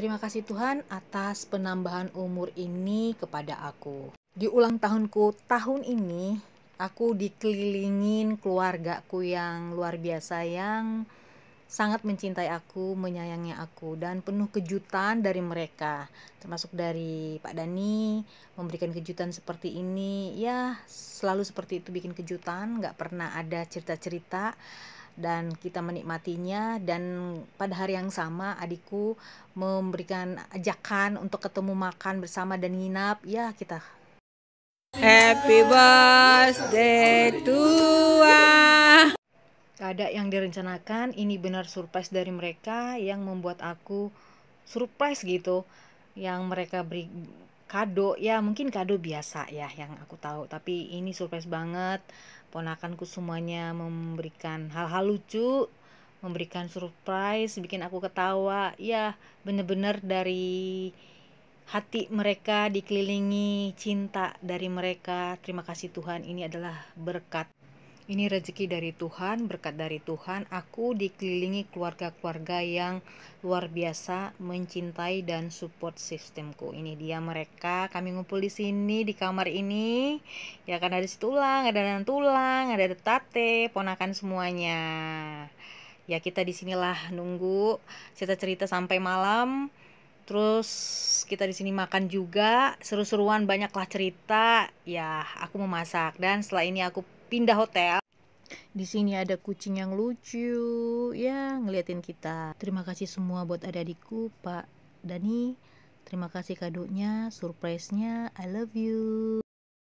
Terima kasih Tuhan atas penambahan umur ini kepada aku. Di ulang tahunku tahun ini, aku dikelilingin keluargaku yang luar biasa yang sangat mencintai aku, menyayangi aku, dan penuh kejutan dari mereka, termasuk dari Pak Dani, memberikan kejutan seperti ini, ya selalu seperti itu bikin kejutan, nggak pernah ada cerita-cerita, dan kita menikmatinya dan pada hari yang sama adikku memberikan ajakan untuk ketemu makan bersama dan nginap ya kita Happy birthday tua ya. ada yang direncanakan ini benar surprise dari mereka yang membuat aku surprise gitu yang mereka beri kado ya mungkin kado biasa ya yang aku tahu tapi ini surprise banget ponakanku semuanya memberikan hal-hal lucu memberikan surprise bikin aku ketawa ya bener-bener dari hati mereka dikelilingi cinta dari mereka terima kasih Tuhan ini adalah berkat ini rezeki dari Tuhan, berkat dari Tuhan. Aku dikelilingi keluarga-keluarga yang luar biasa mencintai dan support sistemku. Ini dia mereka. Kami ngumpul di sini di kamar ini. Ya kan ada si tulang, ada dan tulang, ada tate, ponakan semuanya. Ya kita di sinilah nunggu cerita-cerita sampai malam. Terus kita di sini makan juga, seru-seruan banyaklah cerita. Ya, aku memasak dan setelah ini aku pindah hotel di sini ada kucing yang lucu, ya ngeliatin kita. Terima kasih semua buat adik-adikku, Pak Dani. Terima kasih kadonya, surprise-nya. I love you.